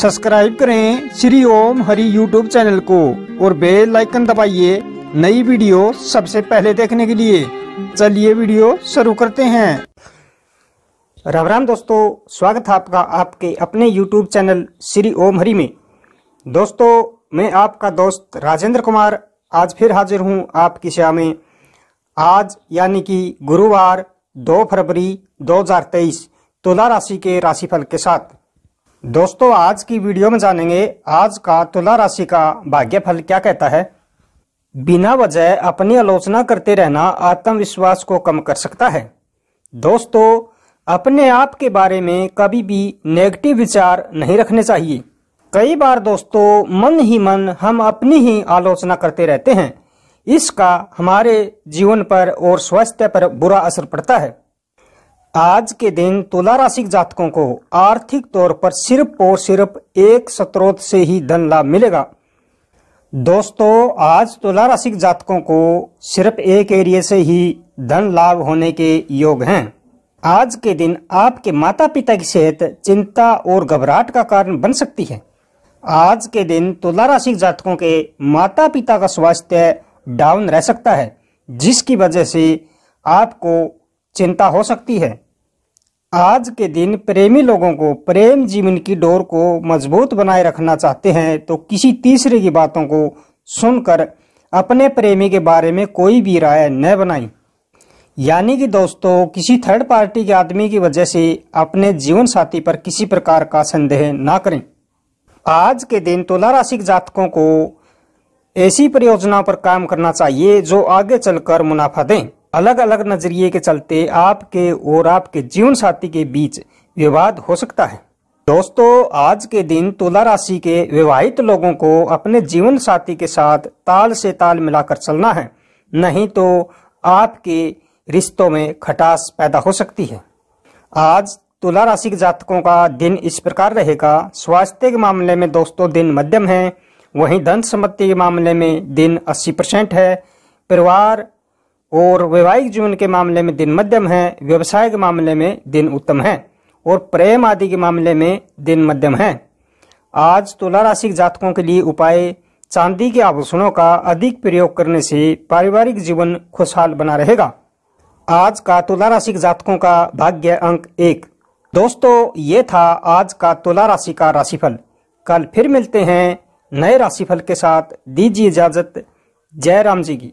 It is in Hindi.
सब्सक्राइब करें श्री ओम हरि यूट्यूब चैनल को और बेल आइकन दबाइए नई वीडियो सबसे पहले देखने के लिए चलिए वीडियो शुरू करते हैं राम राम दोस्तों स्वागत है आपका आपके अपने यूट्यूब चैनल श्री ओम हरि में दोस्तों मैं आपका दोस्त राजेंद्र कुमार आज फिर हाजिर हूं आपकी सेवा में आज यानी कि गुरुवार 2 फरवरी 2023 तुला राशि के राशिफल के साथ दोस्तों आज की वीडियो में जानेंगे आज का तुला राशि का भाग्यफल क्या कहता है बिना वजह अपनी आलोचना करते रहना आत्मविश्वास को कम कर सकता है दोस्तों अपने आप के बारे में कभी भी नेगेटिव विचार नहीं रखने चाहिए कई बार दोस्तों मन ही मन हम अपनी ही आलोचना करते रहते हैं इसका हमारे जीवन पर और स्वास्थ्य पर बुरा असर पड़ता है आज के दिन तुला राशि जातकों को आर्थिक तौर पर सिर्फ और सिर्फ एक स्रोत से ही धन लाभ मिलेगा दोस्तों आज तुला राशि जातकों को सिर्फ एक एरिया से ही धन लाभ होने के योग हैं आज के दिन आपके माता पिता की सेहत चिंता और घबराहट का कारण बन सकती है आज के दिन तुला राशि जातकों के माता पिता का स्वास्थ्य डाउन रह सकता है जिसकी वजह से आपको चिंता हो सकती है आज के दिन प्रेमी लोगों को प्रेम जीवन की डोर को मजबूत बनाए रखना चाहते हैं तो किसी तीसरे की बातों को सुनकर अपने प्रेमी के बारे में कोई भी राय न बनाएं यानी कि दोस्तों किसी थर्ड पार्टी के आदमी की वजह से अपने जीवन साथी पर किसी प्रकार का संदेह ना करें आज के दिन तुला राशि जातकों को ऐसी परियोजना पर काम करना चाहिए जो आगे चलकर मुनाफा दें अलग अलग नजरिए के चलते आपके और आपके जीवन साथी के बीच विवाद हो सकता है दोस्तों आज के दिन तुला राशि के विवाहित लोगों को अपने जीवन साथी के साथ ताल से ताल मिलाकर चलना है नहीं तो आपके रिश्तों में खटास पैदा हो सकती है आज तुला राशि के जातकों का दिन इस प्रकार रहेगा स्वास्थ्य के मामले में दोस्तों दिन मध्यम है वहीं धन सम्पत्ति के मामले में दिन 80 परसेंट है परिवार और वैवाहिक जीवन के मामले में दिन मध्यम है व्यवसाय के मामले में दिन उत्तम है और प्रेम आदि के मामले में दिन मध्यम है आज तुला राशि के जातकों के लिए उपाय चांदी के आभूषणों का अधिक प्रयोग करने से पारिवारिक जीवन खुशहाल बना रहेगा आज का तुला राशि के जातकों का भाग्य अंक एक दोस्तों ये था आज का तुला राशि का राशिफल कल फिर मिलते हैं नए राशिफल के साथ दीजिए इजाजत जय राम जी की